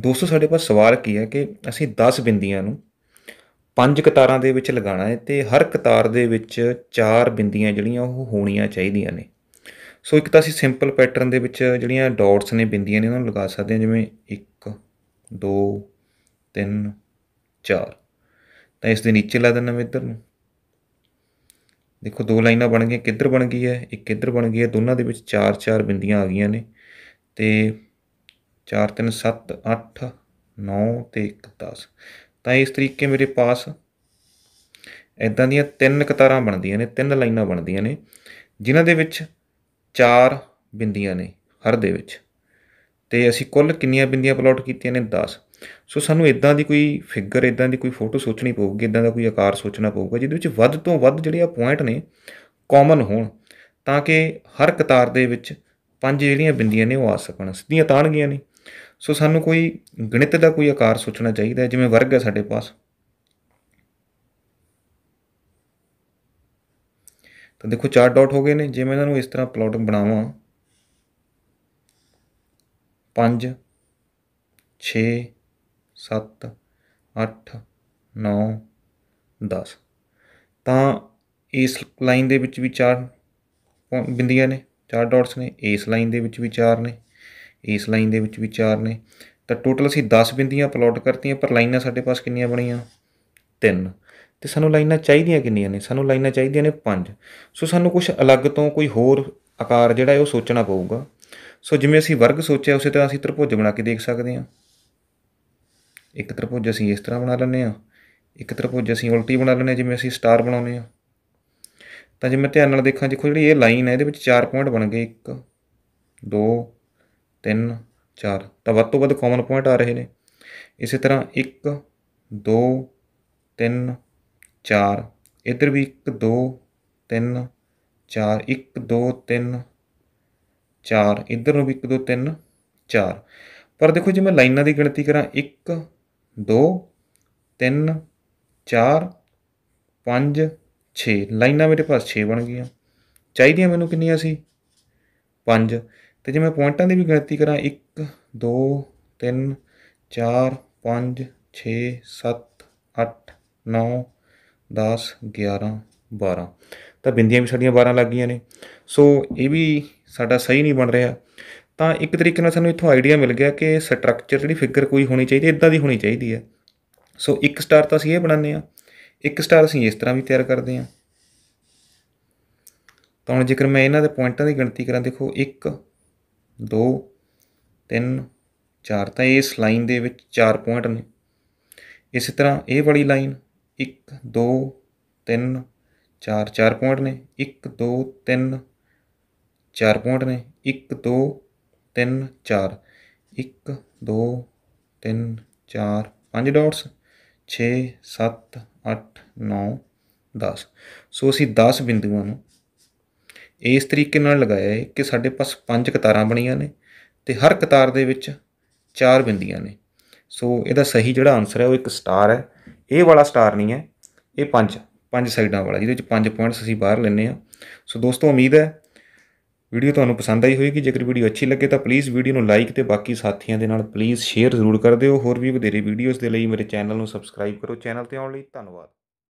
ਦੋਸਤੋ ਸਾਡੇ ਕੋਲ ਸਵਾਲ ਕੀ ਹੈ ਕਿ ਅਸੀਂ 10 ਬਿੰਦੀਆਂ ਨੂੰ ਪੰਜ ਕਤਾਰਾਂ ਦੇ ਵਿੱਚ ਲਗਾਣਾ ਹੈ ਤੇ ਹਰ ਕਤਾਰ ਦੇ ਵਿੱਚ ਚਾਰ ਬਿੰਦੀਆਂ ਜਿਹੜੀਆਂ ਉਹ ਹੋਣੀਆਂ ਚਾਹੀਦੀਆਂ ਨੇ ਸੋ ਇੱਕ ਤਾਂ ਅਸੀਂ ਸਿੰਪਲ ਪੈਟਰਨ ਦੇ ਵਿੱਚ ਜਿਹੜੀਆਂ ਡਾਟਸ ਨੇ ਬਿੰਦੀਆਂ ਨੇ ਉਹਨਾਂ ਨੂੰ ਲਗਾ ਸਕਦੇ ਹਾਂ ਜਿਵੇਂ 1 2 3 4 ਤਾਂ ਇਸ ਦੇ ਨੀਚੇ ਲਾ ਦੇਣਾ ਮੈਂ ਇੱਧਰ ਨੂੰ ਦੇਖੋ ਦੋ ਲਾਈਨਾਂ ਬਣ ਗਈਆਂ ਕਿੱਧਰ ਬਣ ਗਈ ਹੈ ਇੱਕ ਕਿੱਧਰ ਬਣ ਗਈ ਹੈ ਦੋਨਾਂ ਦੇ ਵਿੱਚ ਚਾਰ ਚਾਰ ਬਿੰਦੀਆਂ ਆ ਗਈਆਂ ਨੇ ਤੇ 4 3 7 8 9 ਤੇ 1 10 ਤਾਂ ਇਸ ਤਰੀਕੇ ਮੇਰੇ ਪਾਸ ਇਦਾਂ ਦੀਆਂ ਤਿੰਨ ਕਤਾਰਾਂ ਬਣਦੀਆਂ ਨੇ ਤਿੰਨ ਲਾਈਨਾਂ ਬਣਦੀਆਂ ਨੇ ਜਿਨ੍ਹਾਂ ਦੇ ਵਿੱਚ ਚਾਰ ਬਿੰਦੀਆਂ ਨੇ ਹਰ ਦੇ ਵਿੱਚ ਤੇ ਅਸੀਂ ਕੁੱਲ ਕਿੰਨੀਆਂ ਬਿੰਦੀਆਂ ਪਲਾਟ ਕੀਤੀਆਂ ਨੇ 10 ਸੋ ਸਾਨੂੰ ਇਦਾਂ ਦੀ ਕੋਈ ਫਿਗਰ ਇਦਾਂ ਦੀ ਕੋਈ ਫੋਟੋ ਸੋਚਣੀ ਪਊਗੀ ਇਦਾਂ ਦਾ ਕੋਈ ਆਕਾਰ ਸੋਚਣਾ ਪਊਗਾ ਜਿਹਦੇ ਵਿੱਚ ਵੱਧ ਤੋਂ ਵੱਧ ਜਿਹੜੇ ਆ ਪੁਆਇੰਟ ਨੇ ਕਾਮਨ ਹੋਣ ਤਾਂ ਕਿ ਹਰ ਕਤਾਰ ਦੇ ਵਿੱਚ ਪੰਜ ਜਿਹੜੀਆਂ ਬਿੰਦੀਆਂ ਨੇ ਉਹ ਆ ਸਕਣ ਸਿੱਧੀਆਂ ਤਾਣਗੀਆਂ ਨੇ ਸੋ ਸਾਨੂੰ ਕੋਈ ਗਣਿਤ ਦਾ ਕੋਈ ਆਕਾਰ ਸੋਚਣਾ ਚਾਹੀਦਾ ਜਿਵੇਂ ਵਰਗ ਹੈ ਸਾਡੇ ਪਾਸ ਤਾਂ ਦੇਖੋ ਚਾਰ ਡਾਟ ਹੋ ਗਏ ਨੇ ਜੇ ਮੈਂ ਇਹਨਾਂ ਨੂੰ ਇਸ ਤਰ੍ਹਾਂ ਪਲਾਟ ਬਣਾਵਾਂ 5 6 7 8 9 10 ਤਾਂ ਇਸ ਲਾਈਨ ਦੇ ਵਿੱਚ ਵੀ ਚਾਰ ਬਿੰਦੀਆਂ ਨੇ ਚਾਰ ਡਾਟਸ ਨੇ ਇਸ ਲਾਈਨ ਦੇ ਵਿੱਚ ਵੀ ਚਾਰ ਨੇ ਇਸ ਲਾਈਨ ਦੇ ਵਿੱਚ ਵੀ 4 ਨੇ ਤਾਂ ਟੋਟਲ ਅਸੀਂ 10 ਬਿੰਦੀਆਂ ਪਲਾਟ ਕਰਤੀਆਂ ਪਰ ਲਾਈਨਾਂ ਸਾਡੇ ਪਾਸ ਕਿੰਨੀਆਂ ਬਣੀਆਂ 3 ਤੇ ਸਾਨੂੰ ਲਾਈਨਾਂ ਚਾਹੀਦੀਆਂ ਕਿੰਨੀਆਂ ਨੇ ਸਾਨੂੰ ਲਾਈਨਾਂ ਚਾਹੀਦੀਆਂ ਨੇ 5 ਸੋ ਸਾਨੂੰ ਕੁਝ ਅਲੱਗ ਤੋਂ ਕੋਈ ਹੋਰ ਆਕਾਰ ਜਿਹੜਾ ਹੈ ਉਹ ਸੋਚਣਾ ਪਊਗਾ ਸੋ ਜਿਵੇਂ ਅਸੀਂ ਵਰਗ ਸੋਚਿਆ ਉਸੇ ਤਰ੍ਹਾਂ ਅਸੀਂ ਤ੍ਰਿਭੁਜ ਬਣਾ ਕੇ ਦੇਖ ਸਕਦੇ ਹਾਂ ਇੱਕ ਤ੍ਰਿਭੁਜ ਅਸੀਂ ਇਸ ਤਰ੍ਹਾਂ ਬਣਾ ਲੈਂਦੇ ਹਾਂ ਇੱਕ ਤ੍ਰਿਭੁਜ ਅਸੀਂ ਉਲਟੀ ਬਣਾ ਲੈਂਦੇ ਹਾਂ ਜਿਵੇਂ ਅਸੀਂ ਸਟਾਰ ਬਣਾਉਂਦੇ ਹਾਂ ਤਾਂ ਜੇ ਮੈਂ ਧਿਆਨ ਨਾਲ ਦੇਖਾਂ ਦੇਖੋ ਜਿਹੜੀ ਇਹ ਲਾਈਨ ਹੈ ਇਹਦੇ ਵਿੱਚ 4 ਪੁਆਇੰਟ ਬਣ ਗਏ 1 2 3 4 ਤਾਂ ਵੱਧ ਤੋਂ ਵੱਧ ਕਾਮਨ ਪੁਆਇੰਟ ਆ ਰਹੇ ਨੇ ਇਸੇ ਤਰ੍ਹਾਂ 1 2 3 4 ਇੱਧਰ ਵੀ 1 2 3 4 1 2 3 4 ਇੱਧਰ ਨੂੰ ਵੀ 1 2 3 4 ਪਰ ਦੇਖੋ ਜੇ ਮੈਂ ਲਾਈਨਾਂ ਦੀ ਗਿਣਤੀ ਕਰਾਂ 1 2 3 4 5 6 ਲਾਈਨਾਂ ਮੇਰੇ ਪਾਸ 6 ਬਣ ਗਈਆਂ ਚਾਹੀਦੀਆਂ ਮੈਨੂੰ ਕਿੰਨੀਆਂ ਸੀ 5 ਤੇ ਜੇ ਮੈਂ ਪੁਆਇੰਟਾਂ ਦੀ ਵੀ ਗਿਣਤੀ ਕਰਾਂ 1 2 3 4 5 6 7 8 9 10 11 12 ਤਾਂ ਬਿੰਦੀਆਂ ਵੀ ਸਾਡੀਆਂ 12 ਲੱਗ ਗਈਆਂ ਨੇ ਸੋ ਇਹ ਵੀ ਸਾਡਾ ਸਹੀ ਨਹੀਂ ਬਣ ਰਿਹਾ ਤਾਂ ਇੱਕ ਤਰੀਕੇ ਨਾਲ ਸਾਨੂੰ ਇੱਥੋਂ ਆਈਡੀਆ ਮਿਲ ਗਿਆ ਕਿ ਸਟਰਕਚਰ ਜਿਹੜੀ ਫਿਗਰ ਕੋਈ ਹੋਣੀ ਚਾਹੀਦੀ ਇਦਾਂ ਦੀ ਹੋਣੀ ਚਾਹੀਦੀ ਹੈ ਸੋ ਇੱਕ ਸਟਾਰ ਤਾਂ ਅਸੀਂ ਇਹ ਬਣਾਉਂਦੇ ਆ ਇੱਕ ਸਟਾਰ ਅਸੀਂ ਇਸ ਤਰ੍ਹਾਂ ਵੀ ਤਿਆਰ ਕਰਦੇ ਆ ਤਾਂ ਹੁਣ ਜੇਕਰ ਮੈਂ ਇਹਨਾਂ ਦੇ ਪੁਆਇੰਟਾਂ ਦੀ ਗਿਣਤੀ ਕਰਾਂ ਦੇਖੋ 1 2 3 4 ਤਾਂ ਇਸ ਲਾਈਨ ਦੇ ਵਿੱਚ 4 ਪੁਆਇੰਟ ਨੇ ਇਸੇ ਤਰ੍ਹਾਂ ਇਹ ਵਾਲੀ ਲਾਈਨ 1 2 3 4 4 ਪੁਆਇੰਟ ਨੇ 1 2 3 4 ਪੁਆਇੰਟ ਨੇ 1 2 3 4 1 2 3 4 5 ਡਾਟਸ 6 7 8 9 10 ਸੋ ਅਸੀਂ 10 ਬਿੰਦੂਆਂ ਨੂੰ ਇਸ ਤਰੀਕੇ ਨਾਲ ਲਗਾਇਆ ਹੈ ਕਿ ਸਾਡੇ ਪਾਸ ਪੰਜ ਕਤਾਰਾਂ ਬਣੀਆਂ ਨੇ ਤੇ ਹਰ ਕਤਾਰ ਦੇ ਵਿੱਚ ਚਾਰ ਬਿੰਦੀਆਂ ਨੇ ਸੋ ਇਹਦਾ ਸਹੀ ਜਿਹੜਾ ਆਨਸਰ ਹੈ ਉਹ ਇੱਕ ਸਟਾਰ ਹੈ ਇਹ ਵਾਲਾ ਸਟਾਰ ਨਹੀਂ ਹੈ ਇਹ ਪੰਜ ਪੰਜ ਸਾਈਡਾਂ ਵਾਲਾ ਜਿਹਦੇ ਵਿੱਚ ਪੰਜ ਪੁਆਇੰਟਸ ਅਸੀਂ ਬਾਹਰ ਲੈਨੇ ਆ ਸੋ ਦੋਸਤੋ ਉਮੀਦ ਹੈ ਵੀਡੀਓ ਤੁਹਾਨੂੰ ਪਸੰਦ ਆਈ ਹੋਵੇਗੀ ਜੇਕਰ ਵੀਡੀਓ ਅੱਛੀ ਲੱਗੇ ਤਾਂ ਪਲੀਜ਼ ਵੀਡੀਓ ਨੂੰ ਲਾਈਕ ਤੇ ਬਾਕੀ ਸਾਥੀਆਂ ਦੇ ਨਾਲ ਪਲੀਜ਼ ਸ਼ੇਅਰ ਜ਼ਰੂਰ ਕਰ ਦਿਓ ਹੋਰ ਵੀ ਵਧੇਰੇ ਵੀਡੀਓਜ਼ ਦੇ ਲਈ ਮੇਰੇ ਚੈਨਲ ਨੂੰ ਸਬਸਕ੍ਰਾਈਬ ਕਰੋ ਚੈਨਲ ਤੇ ਆਉਣ ਲਈ ਧੰਨਵਾਦ